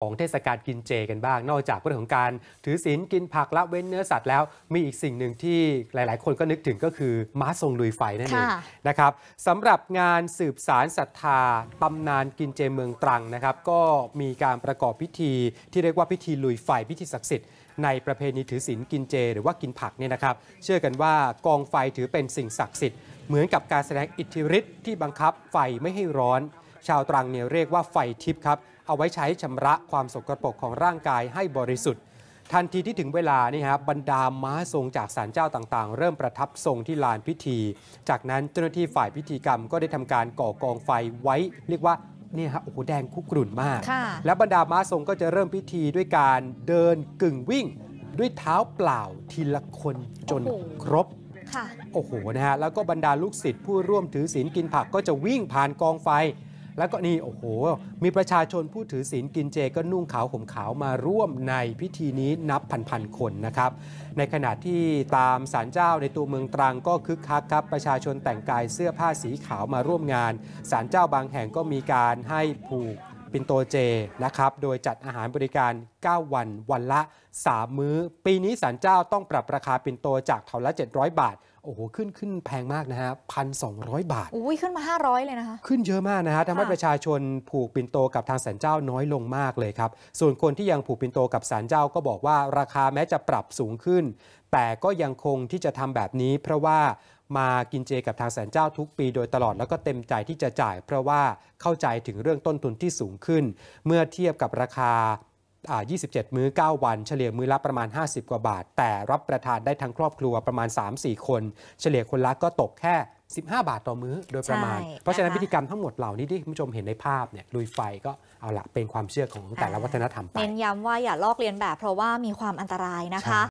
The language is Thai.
ของเทศกาลกินเจกันบ้าง นอกจากเรื่องของการถือศีลกินผักละเว้นเนื้อสัตว์แล้วมีอีกสิ่งหนึ่งที่หลายๆ คนก็นึกถึงก็คือม้าทรงลุยไฟนั่นเองนะครับสำหรับงานสืบสารศรัทธาตำนานกินเจเมืองตรังนะครับ ก็มีการประกอบพิธี ที่เรียกว่า พิธีลุยไฟ พิธีศักดิ์สิทธิ์ในประเพณีถือศีลกินเจ หรือว่ากินผักเนี่ยนะครับ เชื่อกันว่ากองไฟถือเป็นสิ่งศักดิ์สิทธิ์เหมือนกับการแสดงอิทธิฤทธิ์ที่บังคับไฟไม่ให้ร้อนชาวตรังเนี่ยเรียกว่าไฟทิพย์ครับ เอาไว้ใช้ชำระความสกรปรกของร่างกายให้บริสุทธิ์ ทันทีที่ถึงเวลานี่ครับบรรดาม้าทรงจากศาลเจ้าต่างๆ เริ่มประทับทรงที่ลานพิธี จากนั้นเจ้าหน้าที่ฝ่ายพิธีกรรมก็ได้ทำการก่อกองไฟไว้ เรียกว่าเนี่ยฮะโอ้โหแดงคุกรุ่นมาก และบรรดาม้าทรงก็จะเริ่มพิธีด้วยการเดินกึ่งวิ่งด้วยเท้าเปล่าทีละคนจนครบโอ้โหนะฮะแล้วก็บรรดาลูกศิษย์ผู้ร่วมถือศีลกินผักก็จะวิ่งผ่านกองไฟแล้วก็นี่โอ้โหมีประชาชนผู้ถือศีลกินเจก็นุ่งขาวห่มขาวมาร่วมในพิธีนี้นับพัน ๆ คนนะครับ ในขณะที่ตามศาลเจ้าในตัวเมืองตรังก็คึกคักครับ ประชาชนแต่งกายเสื้อผ้าสีขาวมาร่วมงานศาลเจ้าบางแห่งก็มีการให้ผูกปินโตเจนะครับ โดยจัดอาหารบริการ 9 วัน วันละ 3 มื้อปีนี้ศาลเจ้าต้องปรับราคาปินโตจากเท่าละ 700 บาทโอ้โหขึ้นขึ้นแพงมากนะฮะพันสองบาทอุ้ยขึ้นมา500เลยนะคะขึ้นเยอะมากนะฮะทำให้ประชาชนผูกปิ่นโตกับทางสานเจ้าน้อยลงมากเลยครับ ส่วนคนที่ยังผูกปิ่นโตกับสานเจ้าก็บอกว่า ราคาแม้จะปรับสูงขึ้น แต่ก็ยังคงที่จะทำแบบนี้เพราะว่ามากินเจกับทางสานเจ้าทุกปีโดยตลอดแล้วก็เต็มใจที่จะจ่าย เพราะว่าเข้าใจถึงเรื่องต้นทุนที่สูงขึ้น เมื่อเทียบกับราคา27 มื้อ9 วัน เฉลี่ยมื้อละประมาณ 50 กว่าบาท แต่รับประทานได้ทั้งครอบครัวประมาณ 3-4 คน เฉลี่ยคนละก็ตกแค่ 15 บาทต่อมื้อ โดยประมาณ เพราะฉะนั้นพิธีกรรมทั้งหมดเหล่านี้ที่คุณผู้ชมเห็นในภาพเนี่ยลุยไฟก็เอาละเป็นความเชื่อของแต่ละวัฒนธรรมไปเน้นย้ำว่าอย่าลอกเลียนแบบ เพราะว่ามีความอันตรายนะคะ